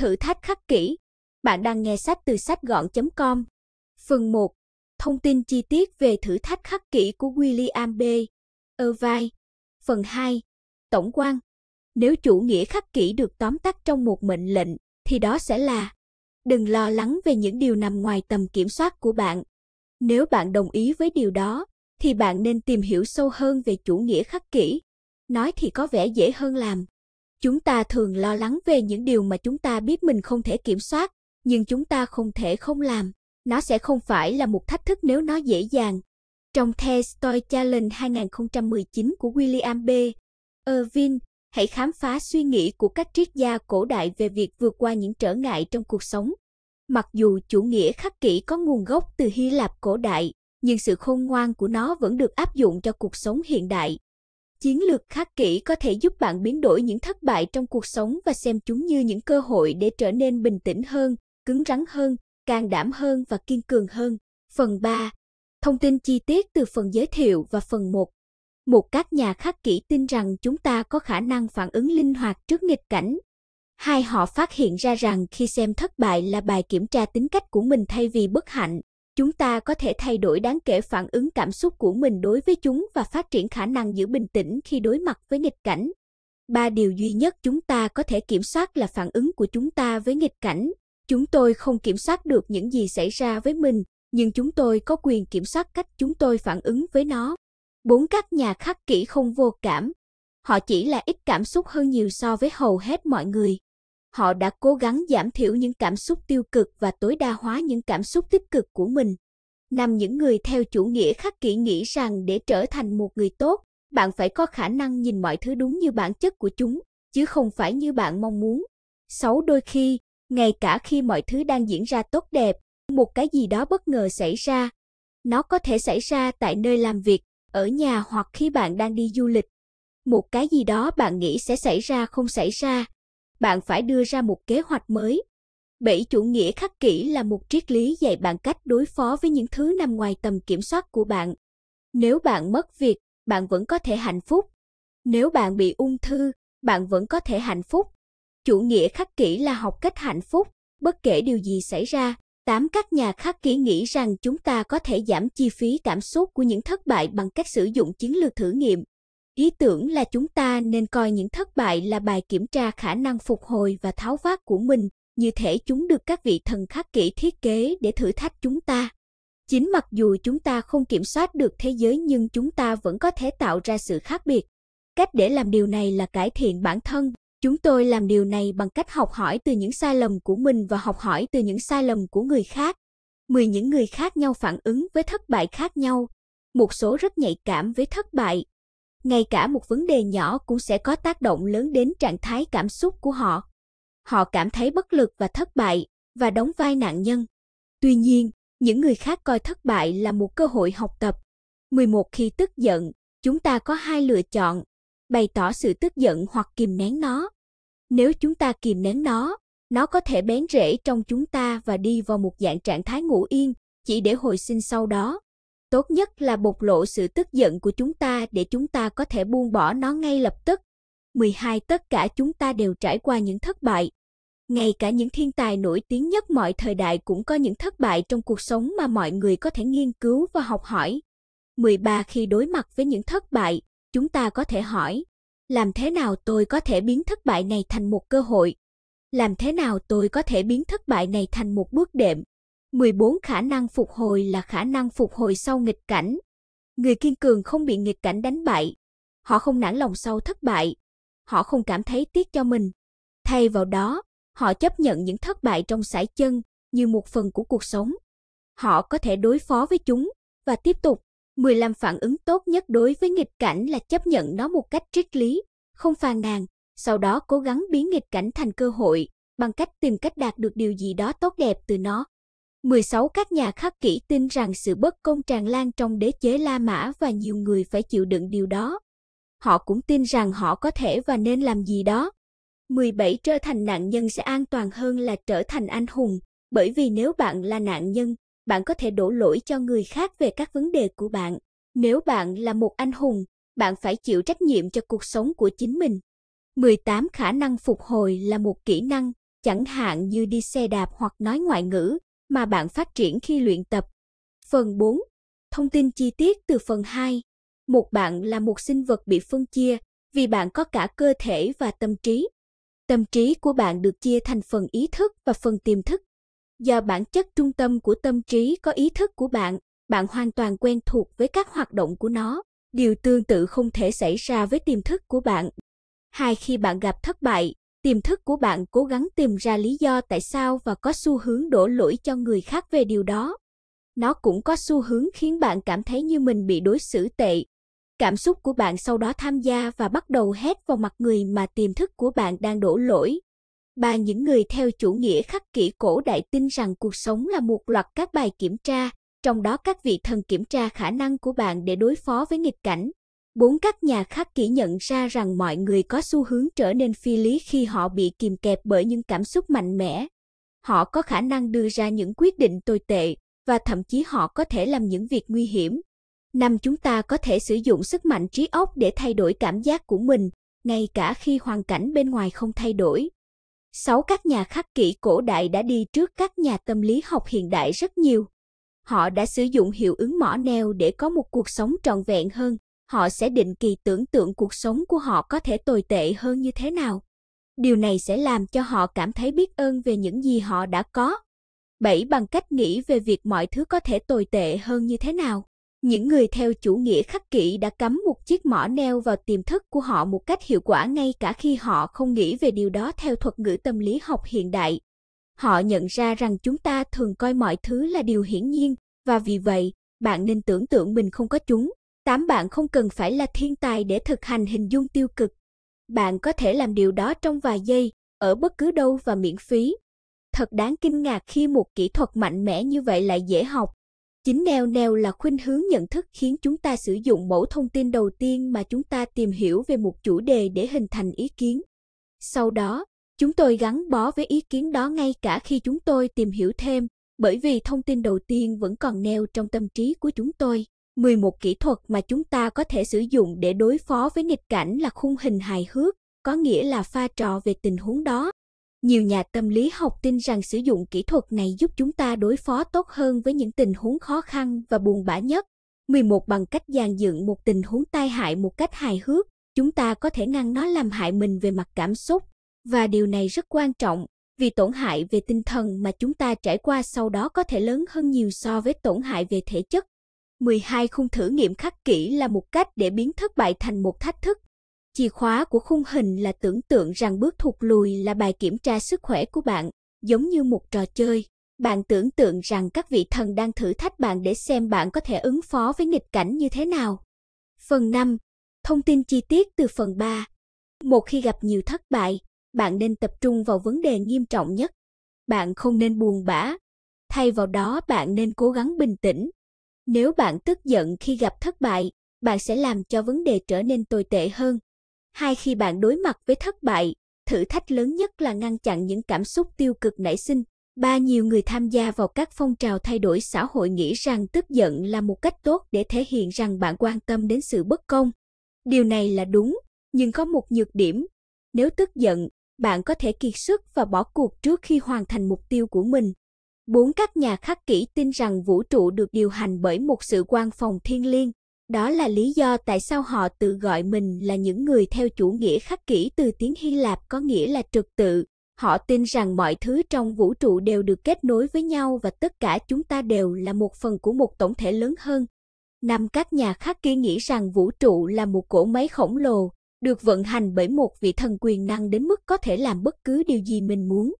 Thử thách khắc kỷ Bạn đang nghe sách từ sách gọn.com. Phần 1. Thông tin chi tiết về thử thách khắc kỷ của William B. Irvine. Phần 2. Tổng quan. Nếu chủ nghĩa khắc kỷ được tóm tắt trong một mệnh lệnh thì đó sẽ là đừng lo lắng về những điều nằm ngoài tầm kiểm soát của bạn. Nếu bạn đồng ý với điều đó thì bạn nên tìm hiểu sâu hơn về chủ nghĩa khắc kỷ Nói thì có vẻ dễ hơn làm. Chúng ta thường lo lắng về những điều mà chúng ta biết mình không thể kiểm soát, nhưng chúng ta không thể không làm. Nó sẽ không phải là một thách thức nếu nó dễ dàng. Trong The Story Challenge 2019 của William B. Irvin, hãy khám phá suy nghĩ của các triết gia cổ đại về việc vượt qua những trở ngại trong cuộc sống. Mặc dù chủ nghĩa khắc kỷ có nguồn gốc từ Hy Lạp cổ đại, nhưng sự khôn ngoan của nó vẫn được áp dụng cho cuộc sống hiện đại. Chiến lược khắc kỷ có thể giúp bạn biến đổi những thất bại trong cuộc sống và xem chúng như những cơ hội để trở nên bình tĩnh hơn, cứng rắn hơn, can đảm hơn và kiên cường hơn. Phần 3. Thông tin chi tiết từ phần giới thiệu và phần 1. Một các nhà khắc kỷ tin rằng chúng ta có khả năng phản ứng linh hoạt trước nghịch cảnh. Hai họ phát hiện ra rằng khi xem thất bại là bài kiểm tra tính cách của mình thay vì bất hạnh, chúng ta có thể thay đổi đáng kể phản ứng cảm xúc của mình đối với chúng và phát triển khả năng giữ bình tĩnh khi đối mặt với nghịch cảnh. Ba điều duy nhất chúng ta có thể kiểm soát là phản ứng của chúng ta với nghịch cảnh. Chúng tôi không kiểm soát được những gì xảy ra với mình, nhưng chúng tôi có quyền kiểm soát cách chúng tôi phản ứng với nó. Bốn các nhà khắc kỹ không vô cảm. Họ chỉ là ít cảm xúc hơn nhiều so với hầu hết mọi người họ đã cố gắng giảm thiểu những cảm xúc tiêu cực và tối đa hóa những cảm xúc tích cực của mình. Năm những người theo chủ nghĩa khắc kỷ nghĩ rằng để trở thành một người tốt, bạn phải có khả năng nhìn mọi thứ đúng như bản chất của chúng, chứ không phải như bạn mong muốn. 6. Đôi khi, ngay cả khi mọi thứ đang diễn ra tốt đẹp, một cái gì đó bất ngờ xảy ra. Nó có thể xảy ra tại nơi làm việc, ở nhà hoặc khi bạn đang đi du lịch. Một cái gì đó bạn nghĩ sẽ xảy ra không xảy ra, bạn phải đưa ra một kế hoạch mới. Bảy chủ nghĩa khắc kỷ là một triết lý dạy bạn cách đối phó với những thứ nằm ngoài tầm kiểm soát của bạn. Nếu bạn mất việc, bạn vẫn có thể hạnh phúc. Nếu bạn bị ung thư, bạn vẫn có thể hạnh phúc. Chủ nghĩa khắc kỷ là học cách hạnh phúc, bất kể điều gì xảy ra. Tám các nhà khắc kỷ nghĩ rằng chúng ta có thể giảm chi phí cảm xúc của những thất bại bằng cách sử dụng chiến lược thử nghiệm ý tưởng là chúng ta nên coi những thất bại là bài kiểm tra khả năng phục hồi và tháo vát của mình, như thể chúng được các vị thần khắc kỹ thiết kế để thử thách chúng ta. Chính mặc dù chúng ta không kiểm soát được thế giới nhưng chúng ta vẫn có thể tạo ra sự khác biệt. Cách để làm điều này là cải thiện bản thân. Chúng tôi làm điều này bằng cách học hỏi từ những sai lầm của mình và học hỏi từ những sai lầm của người khác. 10 những người khác nhau phản ứng với thất bại khác nhau. Một số rất nhạy cảm với thất bại, ngay cả một vấn đề nhỏ cũng sẽ có tác động lớn đến trạng thái cảm xúc của họ. Họ cảm thấy bất lực và thất bại và đóng vai nạn nhân. Tuy nhiên, những người khác coi thất bại là một cơ hội học tập. 11 khi tức giận, chúng ta có hai lựa chọn, bày tỏ sự tức giận hoặc kìm nén nó. Nếu chúng ta kìm nén nó, nó có thể bén rễ trong chúng ta và đi vào một dạng trạng thái ngủ yên chỉ để hồi sinh sau đó tốt nhất là bộc lộ sự tức giận của chúng ta để chúng ta có thể buông bỏ nó ngay lập tức. 12 tất cả chúng ta đều trải qua những thất bại. Ngay cả những thiên tài nổi tiếng nhất mọi thời đại cũng có những thất bại trong cuộc sống mà mọi người có thể nghiên cứu và học hỏi. 13 khi đối mặt với những thất bại, chúng ta có thể hỏi, làm thế nào tôi có thể biến thất bại này thành một cơ hội? Làm thế nào tôi có thể biến thất bại này thành một bước đệm? 14 khả năng phục hồi là khả năng phục hồi sau nghịch cảnh. Người kiên cường không bị nghịch cảnh đánh bại. Họ không nản lòng sau thất bại. Họ không cảm thấy tiếc cho mình. Thay vào đó, họ chấp nhận những thất bại trong sải chân như một phần của cuộc sống. Họ có thể đối phó với chúng và tiếp tục. 15 phản ứng tốt nhất đối với nghịch cảnh là chấp nhận nó một cách triết lý, không phàn nàn, sau đó cố gắng biến nghịch cảnh thành cơ hội bằng cách tìm cách đạt được điều gì đó tốt đẹp từ nó. 16 các nhà khắc kỹ tin rằng sự bất công tràn lan trong đế chế La Mã và nhiều người phải chịu đựng điều đó. Họ cũng tin rằng họ có thể và nên làm gì đó. 17 trở thành nạn nhân sẽ an toàn hơn là trở thành anh hùng, bởi vì nếu bạn là nạn nhân, bạn có thể đổ lỗi cho người khác về các vấn đề của bạn. Nếu bạn là một anh hùng, bạn phải chịu trách nhiệm cho cuộc sống của chính mình. 18 khả năng phục hồi là một kỹ năng, chẳng hạn như đi xe đạp hoặc nói ngoại ngữ, mà bạn phát triển khi luyện tập. Phần 4. Thông tin chi tiết từ phần 2. Một bạn là một sinh vật bị phân chia vì bạn có cả cơ thể và tâm trí. Tâm trí của bạn được chia thành phần ý thức và phần tiềm thức. Do bản chất trung tâm của tâm trí có ý thức của bạn, bạn hoàn toàn quen thuộc với các hoạt động của nó. Điều tương tự không thể xảy ra với tiềm thức của bạn. Hai khi bạn gặp thất bại, tiềm thức của bạn cố gắng tìm ra lý do tại sao và có xu hướng đổ lỗi cho người khác về điều đó nó cũng có xu hướng khiến bạn cảm thấy như mình bị đối xử tệ cảm xúc của bạn sau đó tham gia và bắt đầu hét vào mặt người mà tiềm thức của bạn đang đổ lỗi ba những người theo chủ nghĩa khắc kỷ cổ đại tin rằng cuộc sống là một loạt các bài kiểm tra trong đó các vị thần kiểm tra khả năng của bạn để đối phó với nghịch cảnh Bốn các nhà khắc kỹ nhận ra rằng mọi người có xu hướng trở nên phi lý khi họ bị kìm kẹp bởi những cảm xúc mạnh mẽ. Họ có khả năng đưa ra những quyết định tồi tệ và thậm chí họ có thể làm những việc nguy hiểm. Năm chúng ta có thể sử dụng sức mạnh trí óc để thay đổi cảm giác của mình, ngay cả khi hoàn cảnh bên ngoài không thay đổi. Sáu các nhà khắc kỷ cổ đại đã đi trước các nhà tâm lý học hiện đại rất nhiều. Họ đã sử dụng hiệu ứng mỏ neo để có một cuộc sống trọn vẹn hơn họ sẽ định kỳ tưởng tượng cuộc sống của họ có thể tồi tệ hơn như thế nào. Điều này sẽ làm cho họ cảm thấy biết ơn về những gì họ đã có. 7. Bằng cách nghĩ về việc mọi thứ có thể tồi tệ hơn như thế nào. Những người theo chủ nghĩa khắc kỷ đã cắm một chiếc mỏ neo vào tiềm thức của họ một cách hiệu quả ngay cả khi họ không nghĩ về điều đó theo thuật ngữ tâm lý học hiện đại. Họ nhận ra rằng chúng ta thường coi mọi thứ là điều hiển nhiên và vì vậy, bạn nên tưởng tượng mình không có chúng. 8. Bạn không cần phải là thiên tài để thực hành hình dung tiêu cực. Bạn có thể làm điều đó trong vài giây, ở bất cứ đâu và miễn phí. Thật đáng kinh ngạc khi một kỹ thuật mạnh mẽ như vậy lại dễ học. Chính neo neo là khuynh hướng nhận thức khiến chúng ta sử dụng mẫu thông tin đầu tiên mà chúng ta tìm hiểu về một chủ đề để hình thành ý kiến. Sau đó, chúng tôi gắn bó với ý kiến đó ngay cả khi chúng tôi tìm hiểu thêm, bởi vì thông tin đầu tiên vẫn còn neo trong tâm trí của chúng tôi. 11 kỹ thuật mà chúng ta có thể sử dụng để đối phó với nghịch cảnh là khung hình hài hước, có nghĩa là pha trò về tình huống đó. Nhiều nhà tâm lý học tin rằng sử dụng kỹ thuật này giúp chúng ta đối phó tốt hơn với những tình huống khó khăn và buồn bã nhất. 11 bằng cách dàn dựng một tình huống tai hại một cách hài hước, chúng ta có thể ngăn nó làm hại mình về mặt cảm xúc và điều này rất quan trọng vì tổn hại về tinh thần mà chúng ta trải qua sau đó có thể lớn hơn nhiều so với tổn hại về thể chất 12 khung thử nghiệm khắc kỹ là một cách để biến thất bại thành một thách thức. Chìa khóa của khung hình là tưởng tượng rằng bước thụt lùi là bài kiểm tra sức khỏe của bạn, giống như một trò chơi. Bạn tưởng tượng rằng các vị thần đang thử thách bạn để xem bạn có thể ứng phó với nghịch cảnh như thế nào. Phần 5. Thông tin chi tiết từ phần 3. Một khi gặp nhiều thất bại, bạn nên tập trung vào vấn đề nghiêm trọng nhất. Bạn không nên buồn bã. Thay vào đó bạn nên cố gắng bình tĩnh, nếu bạn tức giận khi gặp thất bại, bạn sẽ làm cho vấn đề trở nên tồi tệ hơn. Hai khi bạn đối mặt với thất bại, thử thách lớn nhất là ngăn chặn những cảm xúc tiêu cực nảy sinh. Ba nhiều người tham gia vào các phong trào thay đổi xã hội nghĩ rằng tức giận là một cách tốt để thể hiện rằng bạn quan tâm đến sự bất công. Điều này là đúng, nhưng có một nhược điểm. Nếu tức giận, bạn có thể kiệt sức và bỏ cuộc trước khi hoàn thành mục tiêu của mình bốn Các nhà khắc kỷ tin rằng vũ trụ được điều hành bởi một sự quan phòng thiên liêng. Đó là lý do tại sao họ tự gọi mình là những người theo chủ nghĩa khắc kỷ từ tiếng Hy Lạp có nghĩa là trật tự. Họ tin rằng mọi thứ trong vũ trụ đều được kết nối với nhau và tất cả chúng ta đều là một phần của một tổng thể lớn hơn. Năm các nhà khắc kỷ nghĩ rằng vũ trụ là một cỗ máy khổng lồ, được vận hành bởi một vị thần quyền năng đến mức có thể làm bất cứ điều gì mình muốn.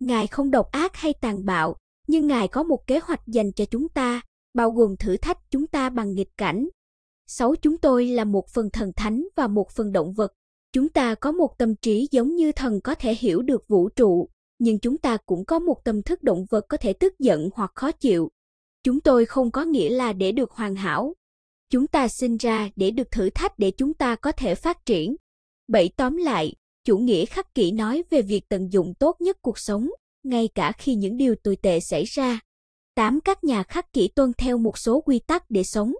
Ngài không độc ác hay tàn bạo, nhưng Ngài có một kế hoạch dành cho chúng ta, bao gồm thử thách chúng ta bằng nghịch cảnh. Sáu chúng tôi là một phần thần thánh và một phần động vật. Chúng ta có một tâm trí giống như thần có thể hiểu được vũ trụ, nhưng chúng ta cũng có một tâm thức động vật có thể tức giận hoặc khó chịu. Chúng tôi không có nghĩa là để được hoàn hảo. Chúng ta sinh ra để được thử thách để chúng ta có thể phát triển. bảy tóm lại, chủ nghĩa khắc kỷ nói về việc tận dụng tốt nhất cuộc sống ngay cả khi những điều tồi tệ xảy ra. 8. Các nhà khắc kỷ tuân theo một số quy tắc để sống.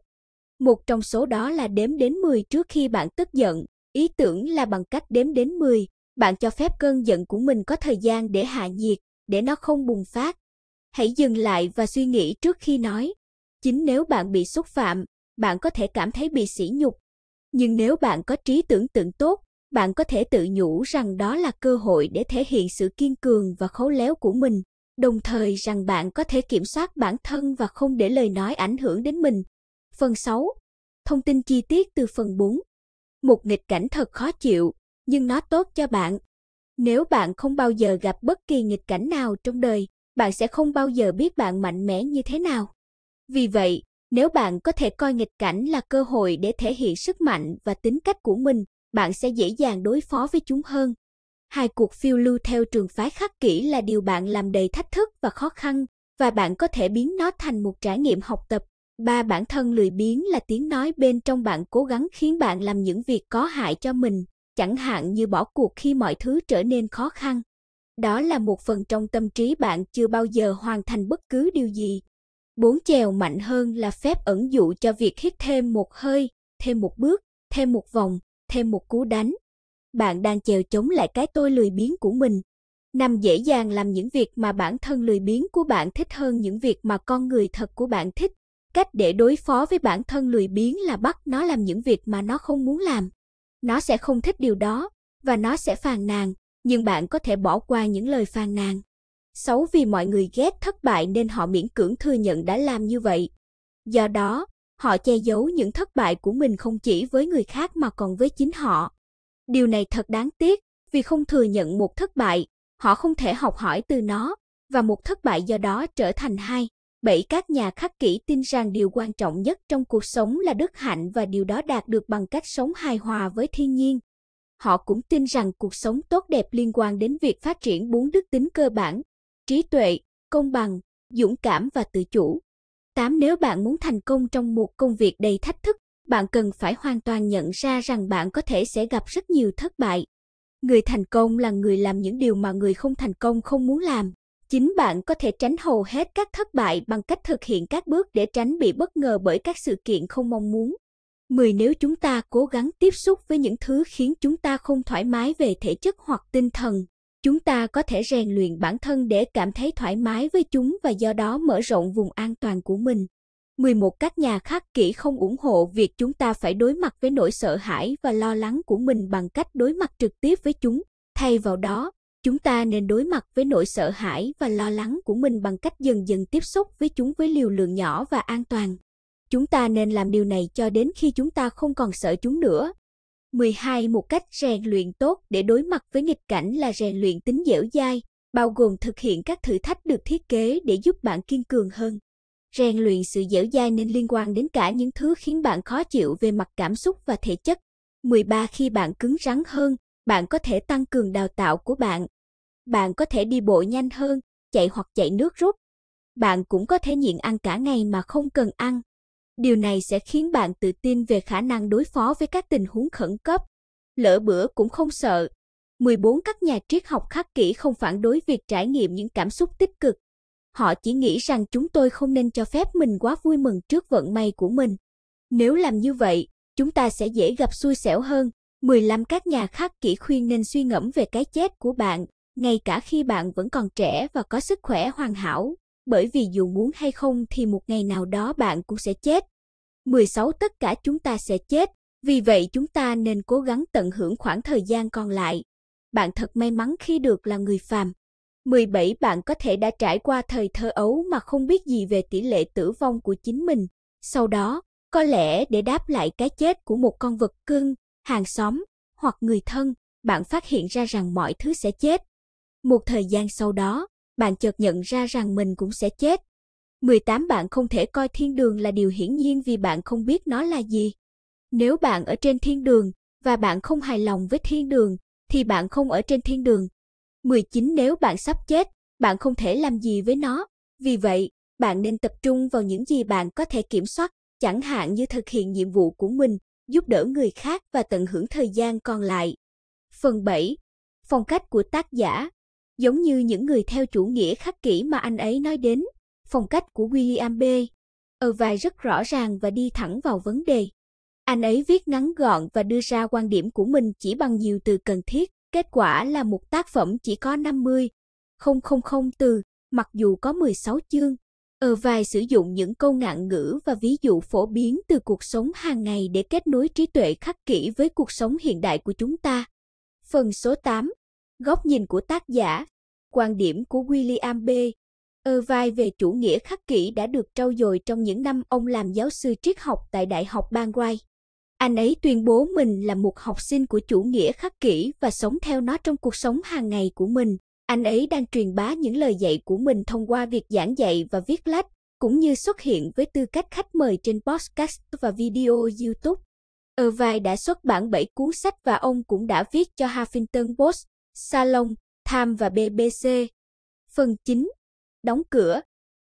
Một trong số đó là đếm đến 10 trước khi bạn tức giận. Ý tưởng là bằng cách đếm đến 10, bạn cho phép cơn giận của mình có thời gian để hạ nhiệt, để nó không bùng phát. Hãy dừng lại và suy nghĩ trước khi nói. Chính nếu bạn bị xúc phạm, bạn có thể cảm thấy bị sỉ nhục. Nhưng nếu bạn có trí tưởng tượng tốt, bạn có thể tự nhủ rằng đó là cơ hội để thể hiện sự kiên cường và khéo léo của mình, đồng thời rằng bạn có thể kiểm soát bản thân và không để lời nói ảnh hưởng đến mình. Phần 6. Thông tin chi tiết từ phần 4. Một nghịch cảnh thật khó chịu, nhưng nó tốt cho bạn. Nếu bạn không bao giờ gặp bất kỳ nghịch cảnh nào trong đời, bạn sẽ không bao giờ biết bạn mạnh mẽ như thế nào. Vì vậy, nếu bạn có thể coi nghịch cảnh là cơ hội để thể hiện sức mạnh và tính cách của mình, bạn sẽ dễ dàng đối phó với chúng hơn. Hai cuộc phiêu lưu theo trường phái khắc kỹ là điều bạn làm đầy thách thức và khó khăn, và bạn có thể biến nó thành một trải nghiệm học tập. Ba bản thân lười biếng là tiếng nói bên trong bạn cố gắng khiến bạn làm những việc có hại cho mình, chẳng hạn như bỏ cuộc khi mọi thứ trở nên khó khăn. Đó là một phần trong tâm trí bạn chưa bao giờ hoàn thành bất cứ điều gì. Bốn chèo mạnh hơn là phép ẩn dụ cho việc hít thêm một hơi, thêm một bước, thêm một vòng, thêm một cú đánh. Bạn đang chèo chống lại cái tôi lười biếng của mình. Nằm dễ dàng làm những việc mà bản thân lười biếng của bạn thích hơn những việc mà con người thật của bạn thích. Cách để đối phó với bản thân lười biếng là bắt nó làm những việc mà nó không muốn làm. Nó sẽ không thích điều đó và nó sẽ phàn nàn, nhưng bạn có thể bỏ qua những lời phàn nàn. Xấu vì mọi người ghét thất bại nên họ miễn cưỡng thừa nhận đã làm như vậy. Do đó, họ che giấu những thất bại của mình không chỉ với người khác mà còn với chính họ. Điều này thật đáng tiếc, vì không thừa nhận một thất bại, họ không thể học hỏi từ nó, và một thất bại do đó trở thành hai. Bảy các nhà khắc kỷ tin rằng điều quan trọng nhất trong cuộc sống là đức hạnh và điều đó đạt được bằng cách sống hài hòa với thiên nhiên. Họ cũng tin rằng cuộc sống tốt đẹp liên quan đến việc phát triển bốn đức tính cơ bản, trí tuệ, công bằng, dũng cảm và tự chủ. 8. Nếu bạn muốn thành công trong một công việc đầy thách thức, bạn cần phải hoàn toàn nhận ra rằng bạn có thể sẽ gặp rất nhiều thất bại. Người thành công là người làm những điều mà người không thành công không muốn làm. Chính bạn có thể tránh hầu hết các thất bại bằng cách thực hiện các bước để tránh bị bất ngờ bởi các sự kiện không mong muốn. 10. Nếu chúng ta cố gắng tiếp xúc với những thứ khiến chúng ta không thoải mái về thể chất hoặc tinh thần, chúng ta có thể rèn luyện bản thân để cảm thấy thoải mái với chúng và do đó mở rộng vùng an toàn của mình. 11 các nhà khắc kỷ không ủng hộ việc chúng ta phải đối mặt với nỗi sợ hãi và lo lắng của mình bằng cách đối mặt trực tiếp với chúng. Thay vào đó, chúng ta nên đối mặt với nỗi sợ hãi và lo lắng của mình bằng cách dần dần tiếp xúc với chúng với liều lượng nhỏ và an toàn. Chúng ta nên làm điều này cho đến khi chúng ta không còn sợ chúng nữa 12. Một cách rèn luyện tốt để đối mặt với nghịch cảnh là rèn luyện tính dẻo dai, bao gồm thực hiện các thử thách được thiết kế để giúp bạn kiên cường hơn. Rèn luyện sự dẻo dai nên liên quan đến cả những thứ khiến bạn khó chịu về mặt cảm xúc và thể chất. 13. Khi bạn cứng rắn hơn, bạn có thể tăng cường đào tạo của bạn. Bạn có thể đi bộ nhanh hơn, chạy hoặc chạy nước rút. Bạn cũng có thể nhịn ăn cả ngày mà không cần ăn. Điều này sẽ khiến bạn tự tin về khả năng đối phó với các tình huống khẩn cấp. Lỡ bữa cũng không sợ. 14 các nhà triết học khắc kỷ không phản đối việc trải nghiệm những cảm xúc tích cực. Họ chỉ nghĩ rằng chúng tôi không nên cho phép mình quá vui mừng trước vận may của mình. Nếu làm như vậy, chúng ta sẽ dễ gặp xui xẻo hơn. 15 các nhà khắc kỷ khuyên nên suy ngẫm về cái chết của bạn, ngay cả khi bạn vẫn còn trẻ và có sức khỏe hoàn hảo, bởi vì dù muốn hay không thì một ngày nào đó bạn cũng sẽ chết. 16 tất cả chúng ta sẽ chết, vì vậy chúng ta nên cố gắng tận hưởng khoảng thời gian còn lại. Bạn thật may mắn khi được là người phàm. 17 bạn có thể đã trải qua thời thơ ấu mà không biết gì về tỷ lệ tử vong của chính mình. Sau đó, có lẽ để đáp lại cái chết của một con vật cưng, hàng xóm hoặc người thân, bạn phát hiện ra rằng mọi thứ sẽ chết. Một thời gian sau đó, bạn chợt nhận ra rằng mình cũng sẽ chết. 18 bạn không thể coi thiên đường là điều hiển nhiên vì bạn không biết nó là gì. Nếu bạn ở trên thiên đường và bạn không hài lòng với thiên đường thì bạn không ở trên thiên đường. 19 Nếu bạn sắp chết, bạn không thể làm gì với nó. Vì vậy, bạn nên tập trung vào những gì bạn có thể kiểm soát, chẳng hạn như thực hiện nhiệm vụ của mình, giúp đỡ người khác và tận hưởng thời gian còn lại. Phần 7. Phong cách của tác giả Giống như những người theo chủ nghĩa khắc kỷ mà anh ấy nói đến, phong cách của William B. ở Irvine rất rõ ràng và đi thẳng vào vấn đề. Anh ấy viết ngắn gọn và đưa ra quan điểm của mình chỉ bằng nhiều từ cần thiết. Kết quả là một tác phẩm chỉ có 50, 000 từ, mặc dù có 16 chương. ở Irvine sử dụng những câu ngạn ngữ và ví dụ phổ biến từ cuộc sống hàng ngày để kết nối trí tuệ khắc kỷ với cuộc sống hiện đại của chúng ta. Phần số 8. Góc nhìn của tác giả. Quan điểm của William B. Ơ vai về chủ nghĩa khắc kỷ đã được trau dồi trong những năm ông làm giáo sư triết học tại Đại học Bangwai. Anh ấy tuyên bố mình là một học sinh của chủ nghĩa khắc kỷ và sống theo nó trong cuộc sống hàng ngày của mình. Anh ấy đang truyền bá những lời dạy của mình thông qua việc giảng dạy và viết lách, cũng như xuất hiện với tư cách khách mời trên podcast và video YouTube. Irvine đã xuất bản 7 cuốn sách và ông cũng đã viết cho Huffington Post, Salon, Time và BBC. Phần 9 đóng cửa.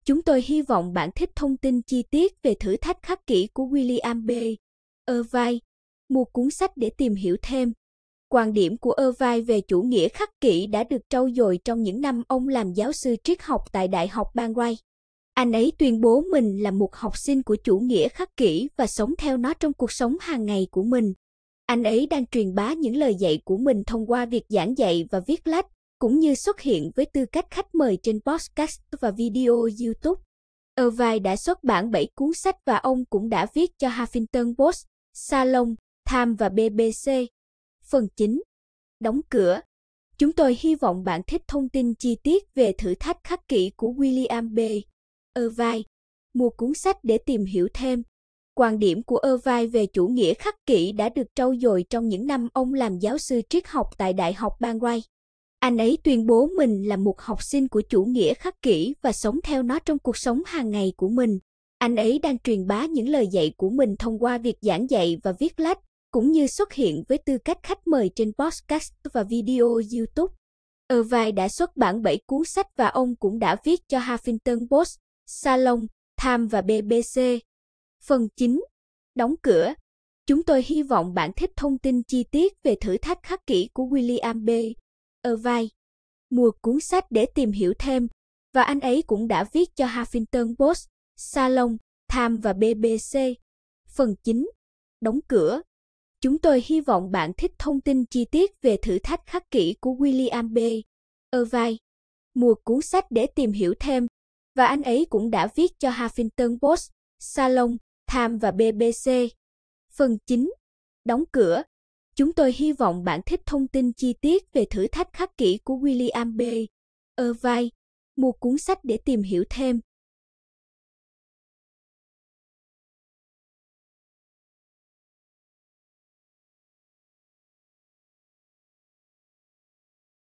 Chúng tôi hy vọng bạn thích thông tin chi tiết về thử thách khắc kỷ của William B. Irvine. Mua cuốn sách để tìm hiểu thêm. Quan điểm của Irvine về chủ nghĩa khắc kỷ đã được trau dồi trong những năm ông làm giáo sư triết học tại Đại học Bang Rai. Anh ấy tuyên bố mình là một học sinh của chủ nghĩa khắc kỷ và sống theo nó trong cuộc sống hàng ngày của mình. Anh ấy đang truyền bá những lời dạy của mình thông qua việc giảng dạy và viết lách cũng như xuất hiện với tư cách khách mời trên podcast và video YouTube. Irvine đã xuất bản 7 cuốn sách và ông cũng đã viết cho Huffington Post, Salon, Time và BBC. Phần 9. Đóng cửa. Chúng tôi hy vọng bạn thích thông tin chi tiết về thử thách khắc kỷ của William B. Irvine. Mua cuốn sách để tìm hiểu thêm. Quan điểm của Irvine về chủ nghĩa khắc kỷ đã được trau dồi trong những năm ông làm giáo sư triết học tại Đại học Banway. Anh ấy tuyên bố mình là một học sinh của chủ nghĩa khắc kỷ và sống theo nó trong cuộc sống hàng ngày của mình. Anh ấy đang truyền bá những lời dạy của mình thông qua việc giảng dạy và viết lách, cũng như xuất hiện với tư cách khách mời trên podcast và video YouTube. Irvine đã xuất bản 7 cuốn sách và ông cũng đã viết cho Huffington Post, Salon, Time và BBC. Phần 9. Đóng cửa. Chúng tôi hy vọng bạn thích thông tin chi tiết về thử thách khắc kỷ của William B ở vai. Mua cuốn sách để tìm hiểu thêm, và anh ấy cũng đã viết cho Huffington Post, Salon, Time và BBC. Phần 9. Đóng cửa. Chúng tôi hy vọng bạn thích thông tin chi tiết về thử thách khắc kỷ của William B. Irvine. Mua cuốn sách để tìm hiểu thêm, và anh ấy cũng đã viết cho Huffington Post, Salon, Time và BBC. Phần 9. Đóng cửa. Chúng tôi hy vọng bạn thích thông tin chi tiết về thử thách khắc kỷ của William B. Irvine. Mua cuốn sách để tìm hiểu thêm.